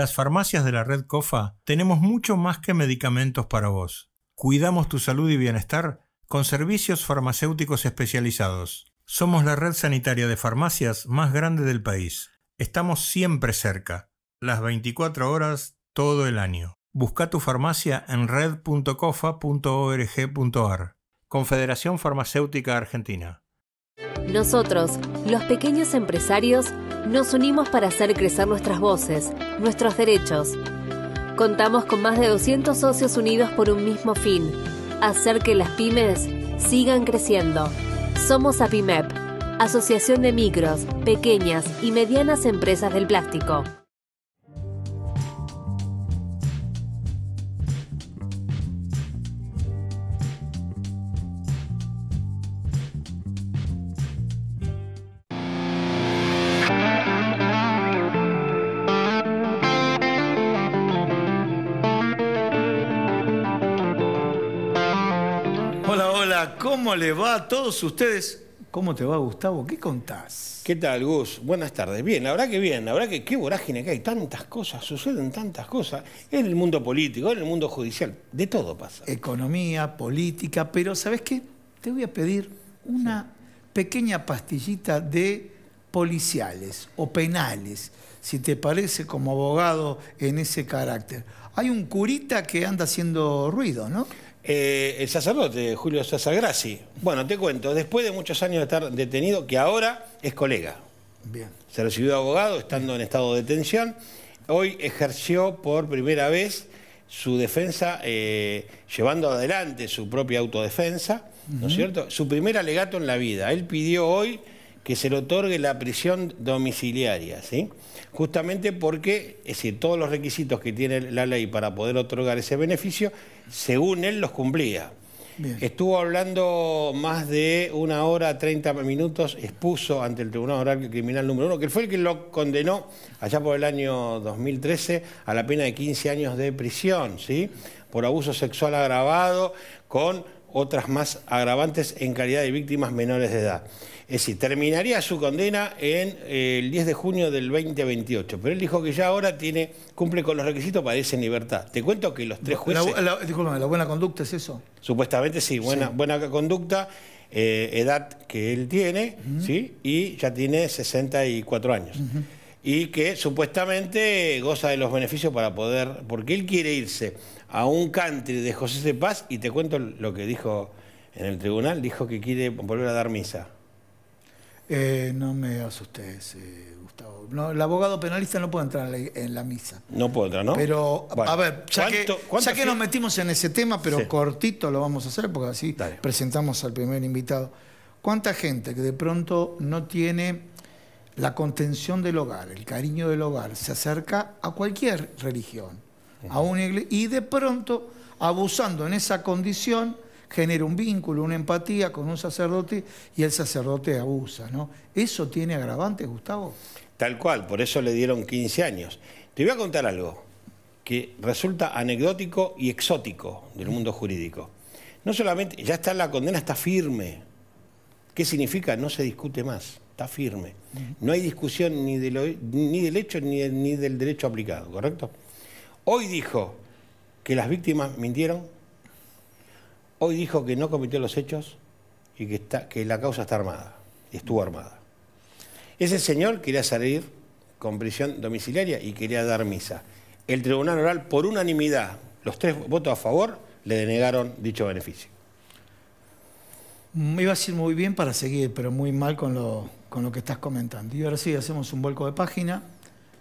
Las farmacias de la red COFA tenemos mucho más que medicamentos para vos. Cuidamos tu salud y bienestar con servicios farmacéuticos especializados. Somos la red sanitaria de farmacias más grande del país. Estamos siempre cerca, las 24 horas todo el año. Busca tu farmacia en red.cofa.org.ar. Confederación Farmacéutica Argentina. Nosotros, los pequeños empresarios, nos unimos para hacer crecer nuestras voces, nuestros derechos. Contamos con más de 200 socios unidos por un mismo fin, hacer que las pymes sigan creciendo. Somos APIMEP, Asociación de Micros, Pequeñas y Medianas Empresas del Plástico. ¿Cómo les va a todos ustedes? ¿Cómo te va, Gustavo? ¿Qué contás? ¿Qué tal, Gus? Buenas tardes. Bien, habrá que bien, habrá verdad que qué vorágine que hay, tantas cosas, suceden tantas cosas. En el mundo político, en el mundo judicial, de todo pasa. Economía, política, pero ¿sabes qué? Te voy a pedir una pequeña pastillita de policiales o penales, si te parece como abogado en ese carácter. Hay un curita que anda haciendo ruido, ¿no? Eh, el sacerdote, Julio Sosa Bueno, te cuento, después de muchos años de estar detenido, que ahora es colega. Bien. Se recibió abogado, estando en estado de detención. Hoy ejerció por primera vez su defensa, eh, llevando adelante su propia autodefensa, ¿no es cierto? Su primer alegato en la vida. Él pidió hoy que se le otorgue la prisión domiciliaria, ¿sí? Justamente porque, todos los requisitos que tiene la ley para poder otorgar ese beneficio, según él los cumplía. Estuvo hablando más de una hora, 30 minutos, expuso ante el Tribunal Oral Criminal número uno, que fue el que lo condenó allá por el año 2013 a la pena de 15 años de prisión, ¿sí? Por abuso sexual agravado con otras más agravantes en calidad de víctimas menores de edad. Es decir, terminaría su condena en eh, el 10 de junio del 2028. Pero él dijo que ya ahora tiene, cumple con los requisitos para irse en libertad. Te cuento que los tres jueces... La, buena conducta es eso? Supuestamente sí, buena, conducta, eh, edad que él tiene, ¿sí? Y ya tiene 64 años. Y que supuestamente goza de los beneficios para poder... Porque él quiere irse a un country de José C. Paz y te cuento lo que dijo en el tribunal. Dijo que quiere volver a dar misa. Eh, no me asustes, Gustavo. el abogado penalista no puede entrar en la, misa. No puede entrar, ¿no? Pero, a ver, ya, que, nos metimos en ese tema, pero cortito lo vamos a hacer, porque así presentamos al primer invitado. ¿Cuánta gente que de pronto no tiene la contención del hogar, el cariño del hogar, se acerca a cualquier religión, a una iglesia, y de pronto, abusando en esa condición, genera un vínculo, una empatía con un sacerdote y el sacerdote abusa, ¿no? ¿Eso tiene agravantes, Gustavo? Tal cual, por eso le dieron 15 años. Te voy a contar algo que resulta anecdótico y exótico del mundo jurídico. No solamente, ya está la condena, está firme. ¿Qué significa? No se discute más, está firme. No hay discusión ni, ni del hecho ni, ni del derecho aplicado, ¿correcto? Hoy dijo que las víctimas mintieron hoy dijo que no cometió los hechos y que, la causa está armada, y estuvo armada. Ese señor quería salir con prisión domiciliaria y quería dar misa. El tribunal oral, por unanimidad, los tres votos a favor, le denegaron dicho beneficio. Me iba a decir muy bien para seguir, pero muy mal con lo, con lo que estás comentando. Y ahora sí, hacemos un vuelco de página.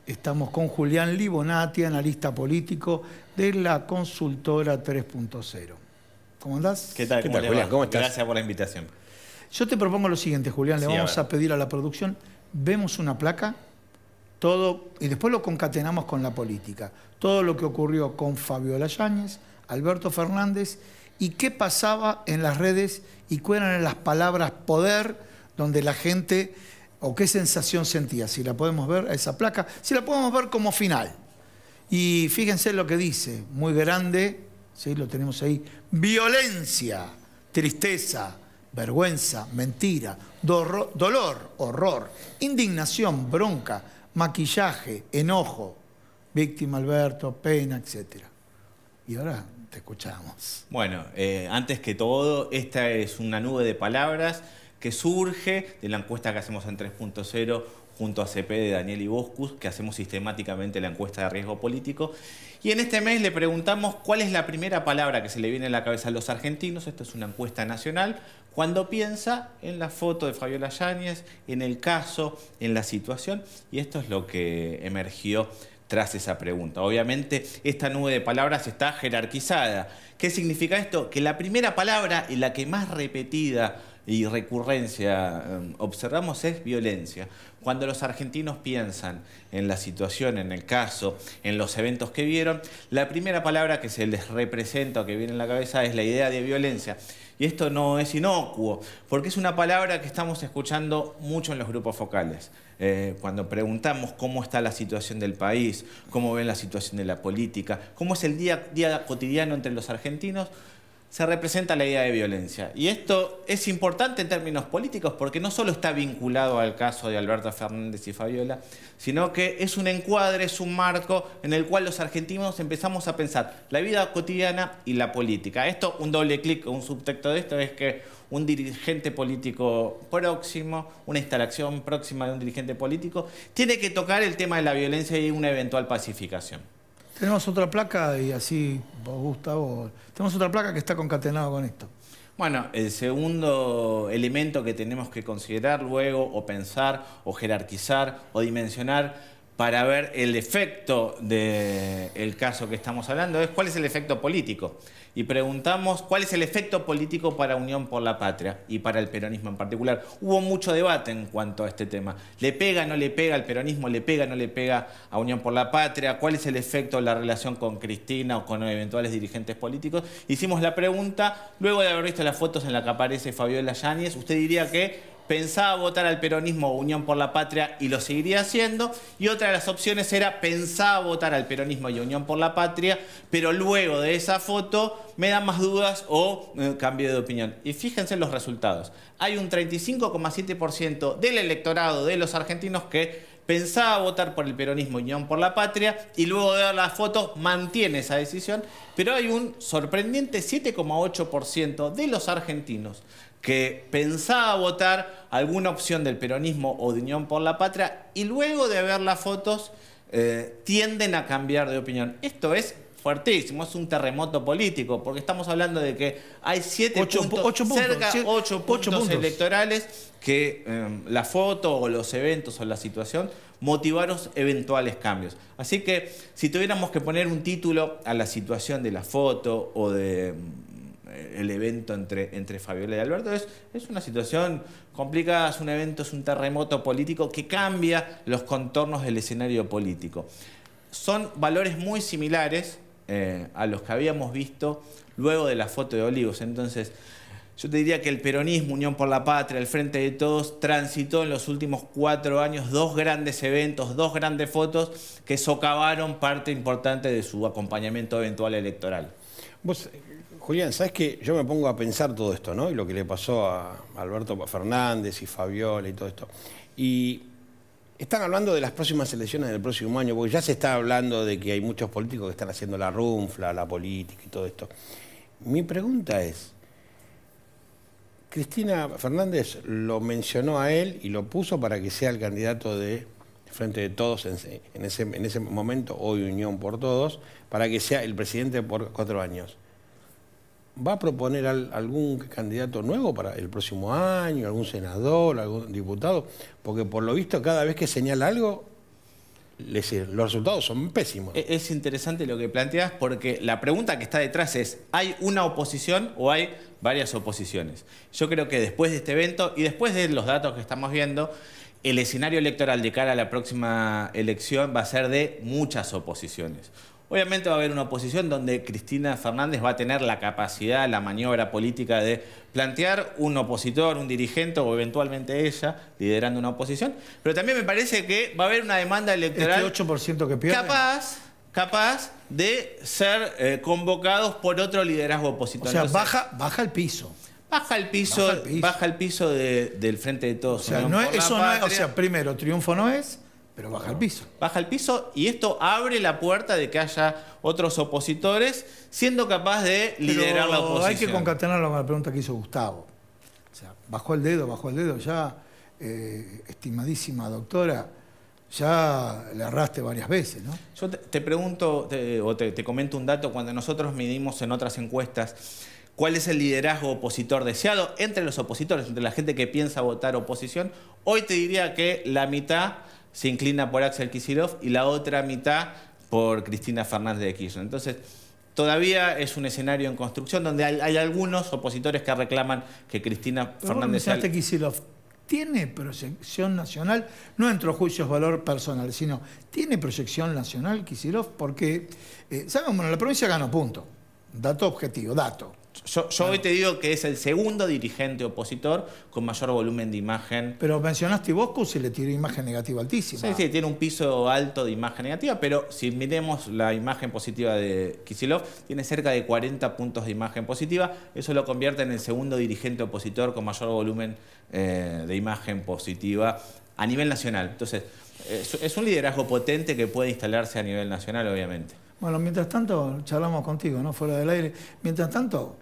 Estamos con Julián Libonati, analista político de la consultora 3.0. ¿Cómo andás? ¿Qué tal, Julián? ¿Cómo estás? Gracias por la invitación. Yo te propongo lo siguiente, Julián. Le vamos a, pedir a la producción, vemos una placa, todo, y después lo concatenamos con la política. Todo lo que ocurrió con Fabiola Yáñez, Alberto Fernández, y qué pasaba en las redes y cuáles eran las palabras poder, donde la gente, o qué sensación sentía. Si la podemos ver, esa placa, si la podemos ver como final. Y fíjense lo que dice, muy grande, ¿sí? lo tenemos ahí, violencia, tristeza, vergüenza, mentira, dolor, horror, indignación, bronca, maquillaje, enojo, víctima Alberto, pena, etc. Y ahora te escuchamos. Bueno, eh, antes que todo, esta es una nube de palabras que surge de la encuesta que hacemos en 3.0 junto a CP de Daniel y Iboscus, que hacemos sistemáticamente la encuesta de riesgo político. Y en este mes le preguntamos cuál es la primera palabra que se le viene a la cabeza a los argentinos, esto es una encuesta nacional, cuando piensa en la foto de Fabiola Yáñez, en el caso, en la situación, y esto es lo que emergió tras esa pregunta. Obviamente esta nube de palabras está jerarquizada. ¿Qué significa esto? Que la primera palabra y la que más repetida y recurrencia em, observamos es violencia. Cuando los argentinos piensan en la situación, en el caso, en los eventos que vieron, la primera palabra que se les representa o que viene en la cabeza es la idea de violencia. Y esto no es inocuo, porque es una palabra que estamos escuchando mucho en los grupos focales. Eh, cuando preguntamos cómo está la situación del país, cómo ven la situación de la política, cómo es el día, día cotidiano entre los argentinos, se representa la idea de violencia. Y esto es importante en términos políticos porque no solo está vinculado al caso de Alberto Fernández y Fabiola, sino que es un encuadre, es un marco en el cual los argentinos empezamos a pensar la vida cotidiana y la política. Esto, un doble clic, un subtexto de esto es que un dirigente político próximo, una instalación próxima de un dirigente político, tiene que tocar el tema de la violencia y una eventual pacificación. Tenemos otra placa y así, vos, Gustavo, tenemos otra placa que está concatenado con esto. Bueno, el segundo elemento que tenemos que considerar luego o pensar o jerarquizar o dimensionar para ver el efecto del caso que estamos hablando es cuál es el efecto político. Y preguntamos cuál es el efecto político para Unión por la Patria y para el peronismo en particular. Hubo mucho debate en cuanto a este tema. ¿Le pega, no le pega al peronismo? ¿Le pega, no le pega a Unión por la Patria? ¿Cuál es el efecto de la relación con Cristina o con eventuales dirigentes políticos? Hicimos la pregunta, luego de haber visto las fotos en las que aparece Fabiola Yáñez, usted diría que pensaba votar al peronismo o Unión por la Patria y lo seguiría haciendo. Y otra de las opciones era pensaba votar al peronismo y Unión por la Patria, pero luego de esa foto me dan más dudas o eh, cambio de opinión. Y fíjense los resultados. Hay un 35,7% del electorado de los argentinos que pensaba votar por el peronismo Unión por la Patria y luego de ver las fotos mantiene esa decisión, pero hay un sorprendente 7,8% de los argentinos que pensaba votar alguna opción del peronismo o de Unión por la Patria y luego de ver las fotos eh, tienden a cambiar de opinión. Esto es fuertísimo, es un terremoto político, porque estamos hablando de que hay siete puntos, cerca puntos, electorales que em, la foto o los eventos o la situación motivaron eventuales cambios. Así que si tuviéramos que poner un título a la situación de la foto o de em, el evento entre, entre Fabiola y Alberto. Es, es una situación complicada, es un evento, es un terremoto político que cambia los contornos del escenario político. Son valores muy similares eh, a los que habíamos visto luego de la foto de Olivos. Entonces, yo te diría que el peronismo, Unión por la Patria, el Frente de Todos, transitó en los últimos cuatro años dos grandes eventos, dos grandes fotos que socavaron parte importante de su acompañamiento eventual electoral. Julián, sabes qué? yo me pongo a pensar todo esto, ¿no? Y lo que le pasó a Alberto Fernández y Fabiola y todo esto. Y están hablando de las próximas elecciones del próximo año, porque ya se está hablando de que hay muchos políticos que están haciendo la runfla, la política y todo esto. Mi pregunta es, Cristina Fernández lo mencionó a él y lo puso para que sea el candidato de Frente de Todos en, ese, en ese momento, hoy Unión por Todos, para que sea el presidente por cuatro años va a proponer algún candidato nuevo para el próximo año, algún senador, algún diputado, porque por lo visto cada vez que señala algo, los resultados son pésimos. E-, es interesante lo que planteas porque la pregunta que está detrás es, ¿hay una oposición o hay varias oposiciones? Yo creo que después de este evento y después de los datos que estamos viendo, el escenario electoral de cara a la próxima elección va a ser de muchas oposiciones. Obviamente va a haber una oposición donde Cristina Fernández va a tener la capacidad, la maniobra política de plantear un opositor, un dirigente o eventualmente ella liderando una oposición. Pero también me parece que va a haber una demanda electoral. 8% este que pierde. Capaz, capaz de ser eh, convocados por otro liderazgo opositor. O sea, baja, baja el piso. Baja el piso, baja el piso, del frente de todos. o sea, primero, triunfo no es. Pero baja el piso. Baja el piso y esto abre la puerta de que haya otros opositores siendo capaz de liderar la oposición. Hay que concatenar la pregunta que hizo Gustavo. O sea, bajó el dedo, bajó el dedo. Ya, eh, estimadísima doctora, ya le arraste varias veces, ¿no? Yo te, pregunto o te, te comento un dato. Cuando nosotros midimos en otras encuestas cuál es el liderazgo opositor deseado entre los opositores, entre la gente que piensa votar oposición, hoy te diría que la mitad se inclina por Axel Kicillof y la otra mitad por Cristina Fernández de Kirchner. Entonces, todavía es un escenario en construcción donde hay, algunos opositores que reclaman que Cristina Fernández... de Kirchner tiene proyección nacional, no entro juicios valor personal, sino tiene proyección nacional Kicillof porque, eh, sabemos, bueno, la provincia ganó punto, dato objetivo, dato. Yo, hoy te digo que es el segundo dirigente opositor con mayor volumen de imagen. Pero mencionaste Bosco si le tiene imagen negativa altísima. Sí, sí, tiene un piso alto de imagen negativa, pero si miremos la imagen positiva de Kisilov, tiene cerca de 40 puntos de imagen positiva. Eso lo convierte en el segundo dirigente opositor con mayor volumen eh, de imagen positiva a nivel nacional. Entonces, es un liderazgo potente que puede instalarse a nivel nacional, obviamente. Bueno, mientras tanto, charlamos contigo, ¿no? Fuera del aire. Mientras tanto,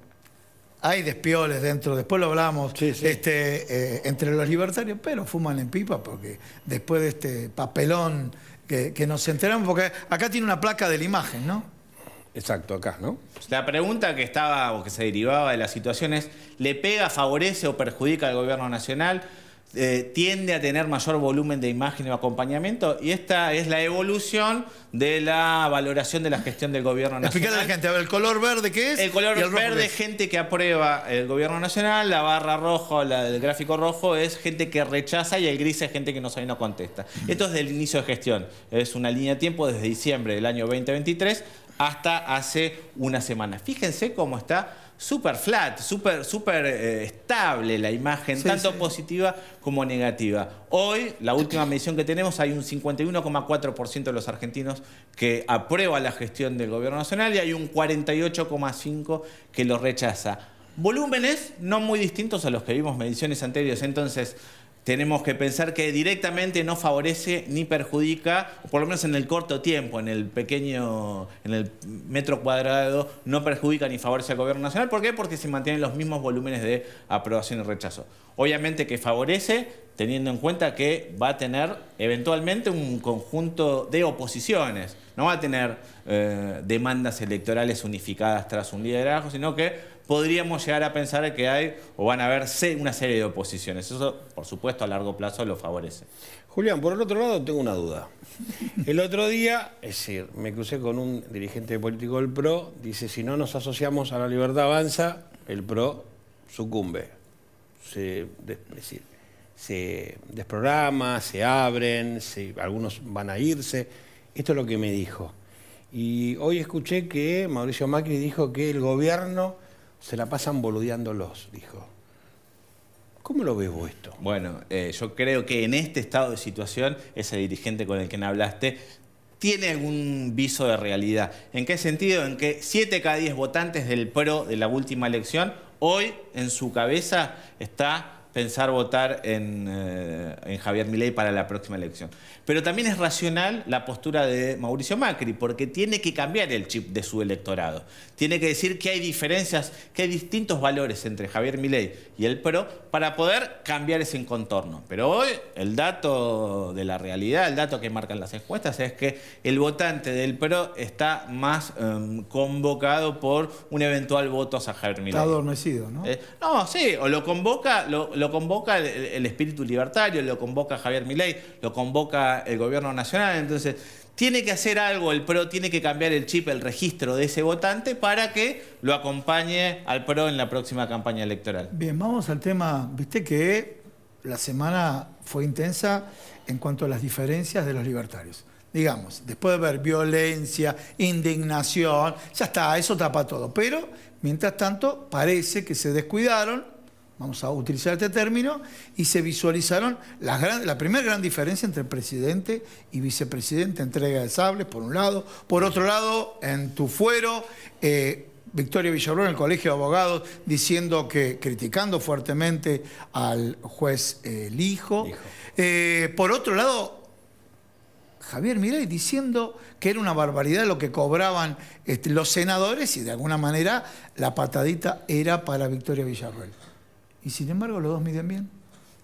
hay despioles dentro, después lo hablamos, Este, eh, entre los libertarios, pero fuman en pipa porque después de este papelón que, que, nos enteramos, porque acá tiene una placa de la imagen, ¿no? Exacto, acá, ¿no? La pregunta que estaba o que se derivaba de la situación es, ¿le pega, favorece o perjudica al gobierno nacional? Eh, tiende a tener mayor volumen de imagen o acompañamiento y esta es la evolución de la valoración de la gestión del gobierno nacional. la gente, el color verde qué es. El color verde es gente que aprueba el gobierno nacional, la barra roja, el gráfico rojo es gente que rechaza y el gris es gente que no sabe no contesta. Mm. Esto es del inicio de gestión, es una línea de tiempo desde diciembre del año 2023 hasta hace una semana. Fíjense cómo está súper flat, súper super, eh, estable la imagen, tanto positiva como negativa. Hoy, la última medición que tenemos, hay un 51,4% de los argentinos que aprueba la gestión del gobierno nacional y hay un 48,5% que lo rechaza. Volúmenes no muy distintos a los que vimos mediciones anteriores. Entonces, tenemos que pensar que directamente no favorece ni perjudica, o por lo menos en el corto tiempo, en el pequeño, en el metro cuadrado, no perjudica ni favorece al gobierno nacional. ¿Por qué? Porque se mantienen los mismos volúmenes de aprobación y rechazo. Obviamente que favorece, teniendo en cuenta que va a tener eventualmente un conjunto de oposiciones, no va a tener eh, demandas electorales unificadas tras un liderazgo, sino que podríamos llegar a pensar que hay o van a haber una serie de oposiciones. Eso, por supuesto, a largo plazo lo favorece. Julián, por el otro lado tengo una duda. El otro día, es decir, me crucé con un dirigente político del PRO, dice, si no nos asociamos a la libertad avanza, el PRO sucumbe, se, es decir, se desprograma, se abren, algunos van a irse. Esto es lo que me dijo. Y hoy escuché que Mauricio Macri dijo que el gobierno se la pasan boludeándolos, dijo. ¿Cómo lo veo esto? Bueno, eh, yo creo que en este estado de situación, ese dirigente con el que hablaste tiene algún viso de realidad. ¿En qué sentido? En que 7 cada 10 votantes del PRO de la última elección, hoy en su cabeza está pensar votar eh, en, Javier Milei para la próxima elección. Pero también es racional la postura de Mauricio Macri, porque tiene que cambiar el chip de su electorado. Tiene que decir que hay diferencias, que hay distintos valores entre Javier Milei y el PRO para poder cambiar ese contorno. Pero hoy el dato de la realidad, el dato que marcan las encuestas, es que el votante del PRO está más em, convocado por un eventual voto a Javier Milei. Está adormecido, ¿no? Eh, no, sí, o lo convoca, lo convoca el, espíritu libertario, lo convoca Javier Milei, lo convoca el gobierno nacional. Entonces, tiene que hacer algo el PRO, tiene que cambiar el chip, el registro de ese votante para que lo acompañe al PRO en la próxima campaña electoral. Bien, vamos al tema, viste que la semana fue intensa en cuanto a las diferencias de los libertarios digamos, después de ver violencia, indignación, ya está, eso tapa todo. Pero, mientras tanto, parece que se descuidaron vamos a utilizar este término, y se visualizaron la primera gran diferencia entre presidente y vicepresidente, entrega de sables, por un lado, por otro lado, en tu fuero, eh, Victoria Villarroel en el Colegio de Abogados diciendo que, criticando fuertemente al juez Elijo eh, eh, por otro lado, Javier y diciendo que era una barbaridad lo que cobraban este, los senadores y de alguna manera la patadita era para Victoria Villarroel y sin embargo los dos miden bien.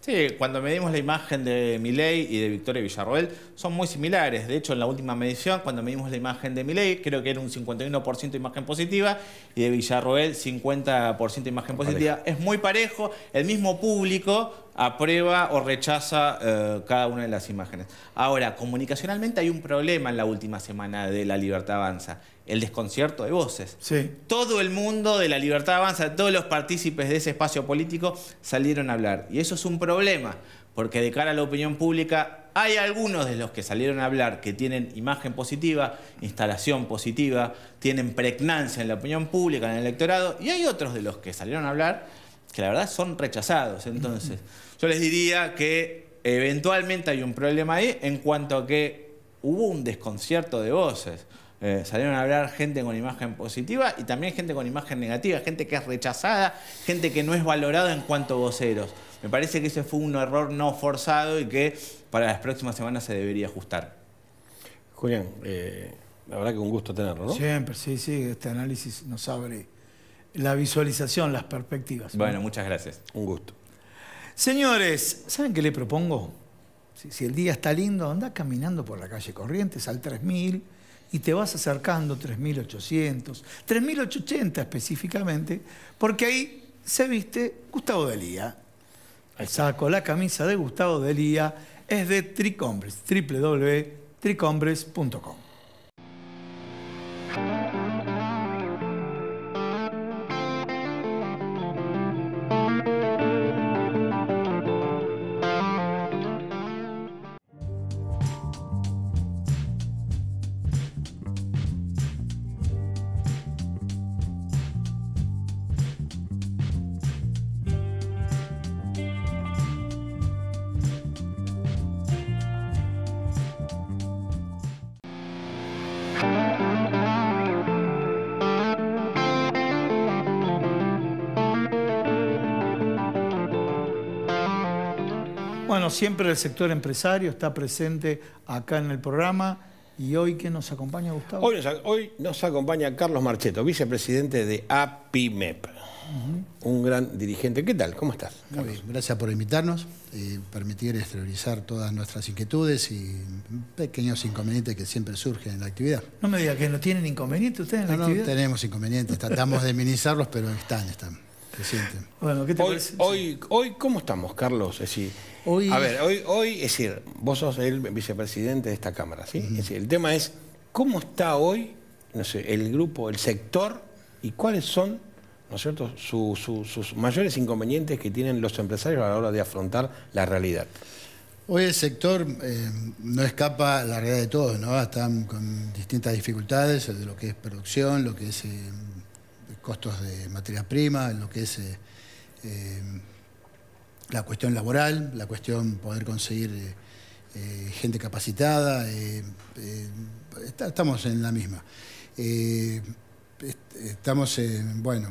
Sí, cuando medimos la imagen de Milei y de Victoria Villarroel, son muy similares. De hecho, en la última medición, cuando medimos la imagen de Milei, creo que era un 51% imagen positiva y de Villarroel 50% imagen positiva. Es muy parejo, el mismo público aprueba o rechaza eh, cada una de las imágenes. Ahora, comunicacionalmente hay un problema en la última semana de La Libertad Avanza el desconcierto de voces. Todo el mundo de la libertad avanza, todos los partícipes de ese espacio político salieron a hablar. Y eso es un problema, porque de cara a la opinión pública hay algunos de los que salieron a hablar que tienen imagen positiva, instalación positiva, tienen pregnancia en la opinión pública, en el electorado, y hay otros de los que salieron a hablar que la verdad son rechazados. Entonces, yo les diría que eventualmente hay un problema ahí en cuanto a que hubo un desconcierto de voces. Eh, salieron a hablar gente con imagen positiva y también gente con imagen negativa, gente que es rechazada, gente que no es valorada en cuanto a voceros. Me parece que ese fue un error no forzado y que para las próximas semanas se debería ajustar. Julián, eh, la verdad que un gusto tenerlo, ¿no? Siempre, sí, sí, este análisis nos abre la visualización, las perspectivas. Bueno, muchas gracias. Un gusto. Señores, ¿saben qué le propongo? Si, si el día está lindo, anda caminando por la calle Corrientes al 3000 y te vas acercando 3800, 3880 específicamente, porque ahí se viste Gustavo Delía. El saco, la camisa de Gustavo Delía es de Tricombres, www.tricombres.com. siempre el sector empresario está presente acá en el programa. ¿Y hoy que nos acompaña, Gustavo? Hoy nos, acompaña Carlos Marcheto, vicepresidente de APIMEP. E Un gran dirigente. ¿Qué tal? ¿Cómo estás? gracias por invitarnos y eh, permitir exteriorizar todas nuestras inquietudes y pequeños inconvenientes que siempre surgen en la actividad. No me diga que no tienen inconvenientes ustedes en la actividad. No, tenemos inconvenientes, tratamos de minimizarlos, pero están, están. Bueno, ¿qué te hoy, parece? Hoy, ¿cómo estamos, Carlos? Es decir, hoy... A ver, hoy, hoy, es decir, vos sos el vicepresidente de esta Cámara, ¿sí? Es decir, el tema es, ¿cómo está hoy, no sé, el grupo, el sector y cuáles son, ¿no es cierto?, sus mayores inconvenientes que tienen los empresarios a la hora de afrontar la realidad. Hoy el sector eh, no escapa la realidad de todos, ¿no? Están con distintas dificultades, de lo que es producción, lo que es eh, costos de materia prima, en lo que es eh, eh, la cuestión laboral, la cuestión poder conseguir eh, gente capacitada. estamos en la misma. estamos, bueno,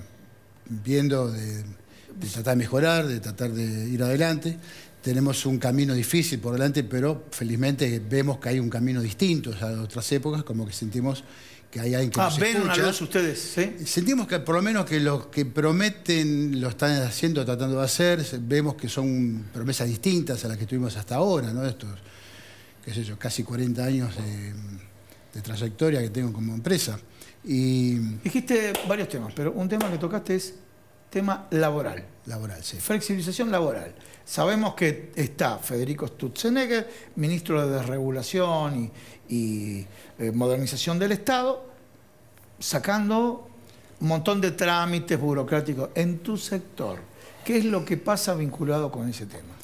viendo de, de tratar de mejorar, de tratar de ir adelante tenemos un camino difícil por delante, pero felizmente vemos que hay un camino distinto a otras épocas, como que sentimos que hay que ah, nos ven ustedes, Sentimos que por lo menos que los que prometen lo están haciendo, tratando de hacer, vemos que son promesas distintas a las que tuvimos hasta ahora, ¿no? Estos, qué sé yo, casi 40 años de, trayectoria que tengo como empresa. Y... Dijiste varios temas, pero un tema que tocaste es tema laboral. Laboral, sí. Flexibilización laboral. Sabemos que está Federico Stutzenegger, ministro de Desregulación y, eh, Modernización del Estado, sacando un montón de trámites burocráticos en tu sector. ¿Qué es lo que pasa vinculado con ese tema?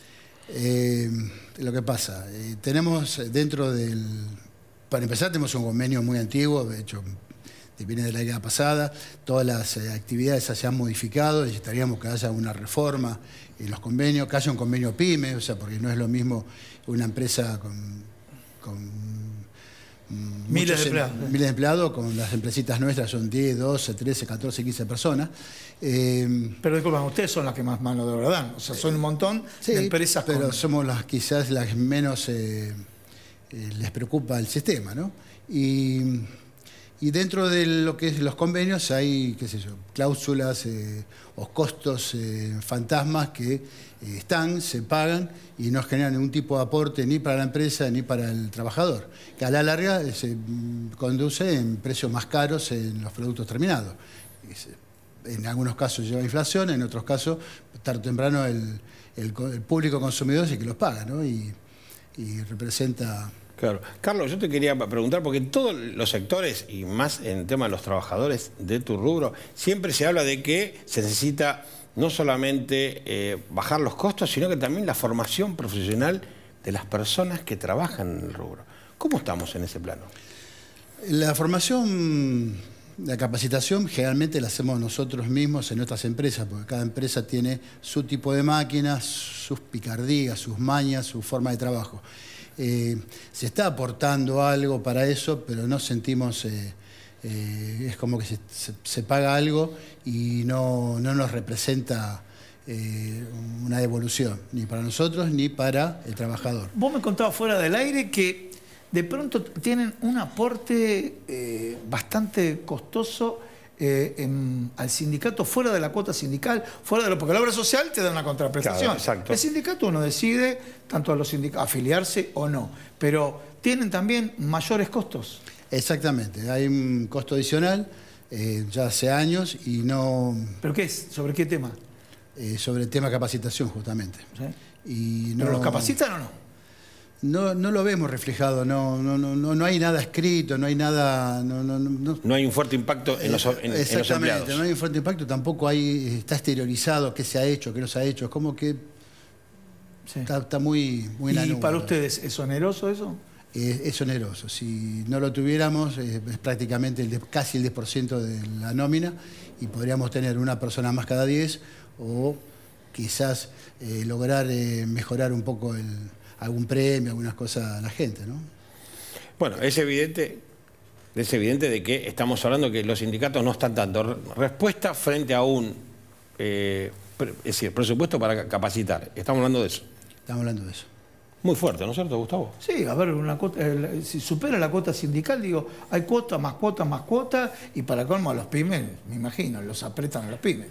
Eh, lo que pasa, eh, tenemos dentro del... Para empezar, tenemos un convenio muy antiguo, de hecho viene de la década pasada, todas las eh, actividades se han modificado, necesitaríamos que haya una reforma en los convenios, que haya un convenio PYME, o sea, porque no es lo mismo una empresa con, mm, miles de em- empleados. Miles de empleados, con las empresitas nuestras son 10, 12, 13, 14, 15 personas. Em, pero disculpen, ustedes son las que más mano de obra dan, o sea, son un montón de empresas. Pero somos las quizás las que menos eh, eh, les preocupa el sistema, ¿no? Y y dentro de lo que es los convenios hay, qué sé yo, cláusulas eh, o costos eh, fantasmas que eh, están, se pagan y no generan ningún tipo de aporte ni para la empresa ni para el trabajador, que a la larga se mm, conduce en precios más caros en los productos terminados. En algunos casos lleva inflación, en otros casos, tarde o temprano, el, el, el público consumidor es el que los paga ¿no? y, y representa Claro. Carlos, yo te quería preguntar, porque en todos los sectores, y más en el tema de los trabajadores de tu rubro, siempre se habla de que se necesita no solamente eh, bajar los costos, sino que también la formación profesional de las personas que trabajan en el rubro. ¿Cómo estamos en ese plano? La formación, la capacitación, generalmente la hacemos nosotros mismos en nuestras empresas, porque cada empresa tiene su tipo de máquinas, sus picardías, sus mañas, su forma de trabajo. Eh, se está aportando algo para eso, pero no sentimos, eh, eh, es como que se, paga algo y no, no nos representa una devolución, ni para nosotros ni para el trabajador. Vos me contabas fuera del aire que de pronto tienen un aporte bastante costoso eh, al sindicato fuera de la cuota sindical, fuera de lo, porque la obra social te da una contraprestación. el sindicato uno decide tanto a los afiliarse o no, pero tienen también mayores costos. Exactamente, hay un costo adicional eh, ya hace años y no. ¿Pero qué es? ¿Sobre qué tema? Eh, sobre el tema capacitación, justamente. Y no... los capacitan o no? no, no lo vemos reflejado, no, no, no, no hay nada escrito, no hay nada... No, hay un fuerte impacto en los, en, Exactamente, no hay un fuerte impacto, tampoco hay, está exteriorizado qué se ha hecho, qué no se ha hecho, es como que sí. está, está, muy, muy ¿Y para ustedes es oneroso eso? Es, oneroso, si no lo tuviéramos es, prácticamente el casi el 10% de la nómina y podríamos tener una persona más cada 10 o quizás eh, lograr eh, mejorar un poco algún premio, algunas cosas a la gente, ¿no? Bueno, es evidente, es evidente de que estamos hablando que los sindicatos no están dando respuesta frente a un eh, es decir, presupuesto para capacitar. Estamos hablando de eso. Estamos hablando de eso. Muy fuerte, ¿no es cierto, Gustavo? Sí, a ver, una si supera la cuota sindical, digo, hay cuota, más cuota, más cuota, y para colmo a los pymes, me imagino, los apretan a los pymes.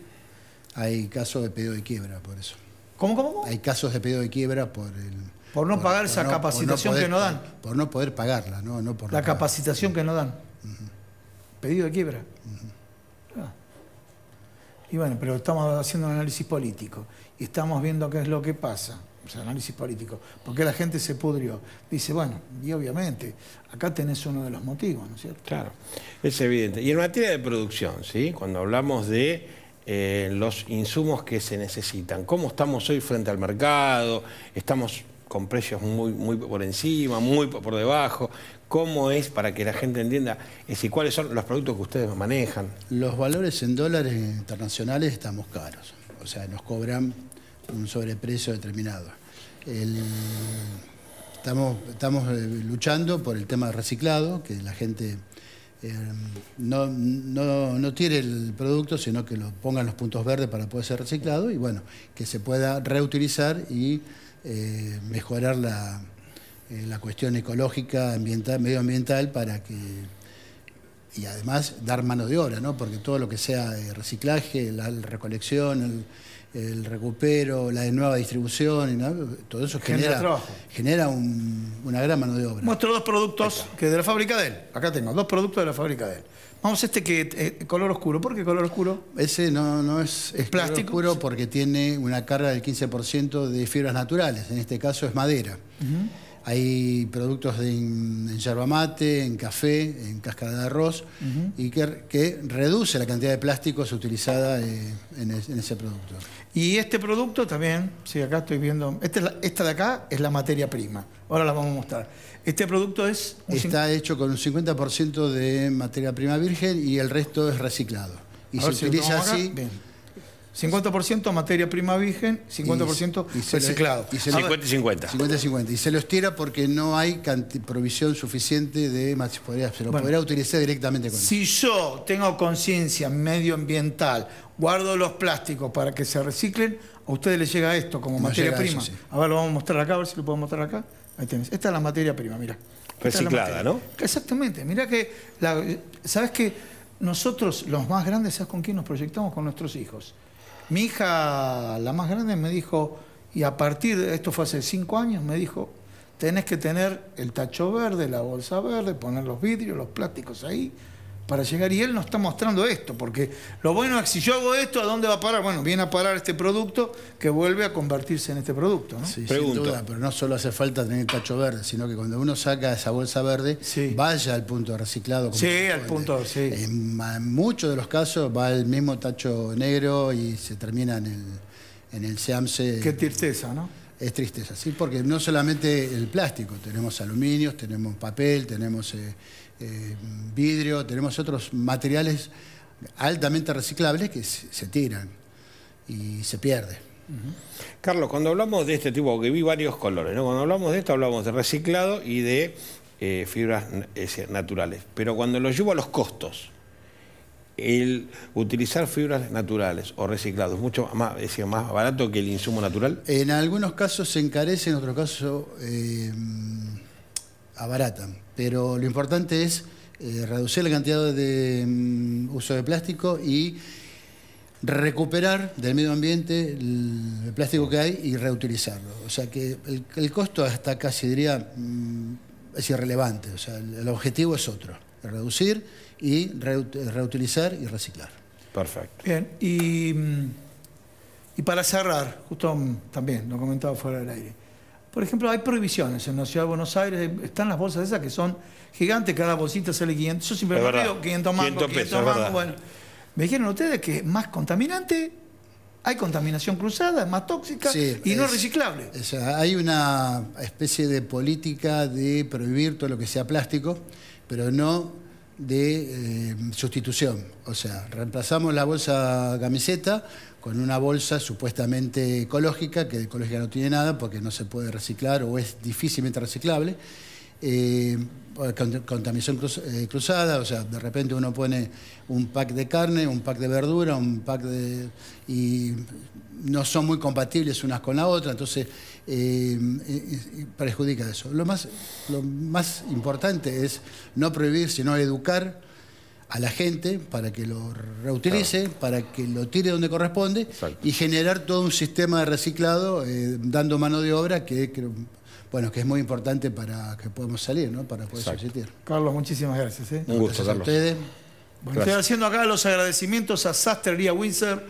Hay casos de pedido de quiebra por eso. ¿Cómo, cómo, cómo? Hay casos de pedido de quiebra por el... Por no pagar esa capacitación que no dan. Por, no poder pagarla, no, no por... La capacitación que no dan. Pedido de quiebra. Ah. Y bueno, pero estamos haciendo un análisis político y estamos viendo qué es lo que pasa. O sea, análisis político. Porque la gente se pudrió? Dice, bueno, y obviamente, acá tenés uno de los motivos, ¿no es cierto? Claro, es evidente. Y en materia de producción, ¿sí? Cuando hablamos de eh, los insumos que se necesitan. ¿Cómo estamos hoy frente al mercado? ¿Estamos con precios muy, por encima, muy por debajo? ¿Cómo es para que la gente entienda cuáles son los productos que ustedes manejan? Los valores en dólares internacionales estamos caros. O sea, nos cobran un sobreprecio determinado. Estamos, estamos eh, luchando por el tema de reciclado, que la gente no, no, no, tire el producto, sino que lo pongan los puntos verdes para poder ser reciclado y bueno, que se pueda reutilizar y eh, mejorar eh, la, cuestión ecológica, ambiental, medioambiental para que y además dar mano de obra, ¿no? Porque todo lo que sea eh, reciclaje, la recolección, el, el recupero, la de nueva distribución, todo eso genera, genera, una gran mano de obra. Muestro dos productos que de la fábrica de él. Acá tengo dos productos de la fábrica de él. Vamos, este que es eh, color oscuro. ¿Por qué color oscuro? Ese no, no es, es plástico. oscuro porque tiene una carga del 15% de fibras naturales. En este caso es madera. Hay productos en, yerba mate, en café, en cáscara de arroz, y que, reduce la cantidad de plásticos utilizada eh, en, en, ese producto. Y este producto también, si acá estoy viendo, este esta de acá es la materia prima, ahora la vamos a mostrar. Este producto es... Está hecho con un 50% de materia prima virgen y el resto es reciclado. Y se utiliza así... 50% materia prima virgen, 50% reciclado. Y se 50 y 50. 50 y 50. Y se los tira porque no hay provisión suficiente de se, se lo podrá utilizar directamente con Si yo tengo conciencia medioambiental guardo los plásticos para que se reciclen, a ustedes les llega esto como materia prima. Ahora lo vamos a mostrar acá, a ver si lo puedo mostrar acá. Ahí tenés. Esta es la materia prima, mira. Reciclada, ¿no? Exactamente. Mira que, ¿sabes que Nosotros, los más grandes, ¿sabes con quién nos proyectamos? Con nuestros hijos. Mi hija, la más grande, me dijo, y a partir de esto fue hace cinco años, me dijo, tenés que tener el tacho verde, la bolsa verde, poner los vidrios, los plásticos ahí, para llegar. Y él nos está mostrando esto, porque lo bueno es que si yo hago esto, ¿a dónde va a parar? Bueno, viene a parar este producto que vuelve a convertirse en este producto. ¿no? sin duda, pero no solo hace falta tener tacho verde, sino que cuando uno saca esa bolsa verde, vaya al punto de reciclado. Como sí, al punto, sí. En, muchos de los casos va el mismo tacho negro y se termina en el, en SEAMSE. Qué tristeza, ¿no? es tristeza, ¿sí? porque no solamente el plástico, tenemos aluminio, tenemos papel, tenemos eh, eh, vidrio, tenemos otros materiales altamente reciclables que se tiran y se pierde. Carlos, cuando hablamos de este tipo, que vi varios colores, ¿no? cuando hablamos de esto hablamos de reciclado y de eh, fibras naturales, pero cuando lo llevo a los costos, el utilizar fibras naturales o reciclados, mucho más, es más barato que el insumo natural? En algunos casos se encarece, en otros casos eh, abaratan. Pero lo importante es eh, reducir la cantidad de mm, uso de plástico y recuperar del medio ambiente el, plástico que hay y reutilizarlo. O sea que el, costo hasta casi diría mm, es irrelevante. O sea, el objetivo es otro, reducir y reutilizar y reciclar. Perfecto. Bien, y, para cerrar, justo también lo comentaba fuera del aire. Por ejemplo, hay prohibiciones en la ciudad de Buenos Aires, están las bolsas esas que son gigantes, cada bolsita sale 500, yo siempre me digo 500 mangos, 500, bueno. Me dijeron ustedes que más contaminante hay contaminación cruzada, es más tóxica y no reciclable. Ah, hay una especie de política de prohibir todo lo que sea plástico, pero no de eh, sustitución. O sea, reemplazamos la bolsa camiseta con una bolsa supuestamente ecológica, que de ecológica no tiene nada porque no se puede reciclar o es difícilmente reciclable. Eh, contaminación eh, cruzada, o sea, de repente uno pone un pack de carne, un pack de verdura, un pack de... y no son muy compatibles unas con la otra, entonces eh, perjudica eso. Lo más, lo más importante es no prohibir, sino educar a la gente para que lo reutilice, para que lo tire donde corresponde y generar todo un sistema de reciclado eh, dando mano de obra que, bueno, que es muy importante para que podamos salir, para poder subsistir. Carlos, muchísimas gracias. ¿eh? Un gusto, Carlos. a ustedes. estoy haciendo acá los agradecimientos a Sastrería Windsor,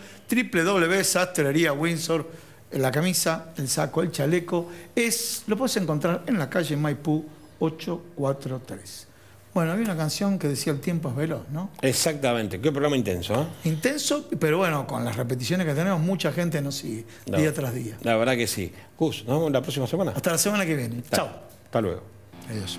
Windsor la camisa, el saco, el chaleco, es, lo puedes encontrar en la calle Maipú 843. Bueno, había una canción que decía el tiempo es veloz, ¿no? Exactamente, qué programa intenso. ¿eh? Intenso, pero bueno, con las repeticiones que tenemos, mucha gente nos sigue día tras día. La verdad que sí. Gus, nos vemos la próxima semana. Hasta la semana que viene. Chao. Hasta luego. Adiós.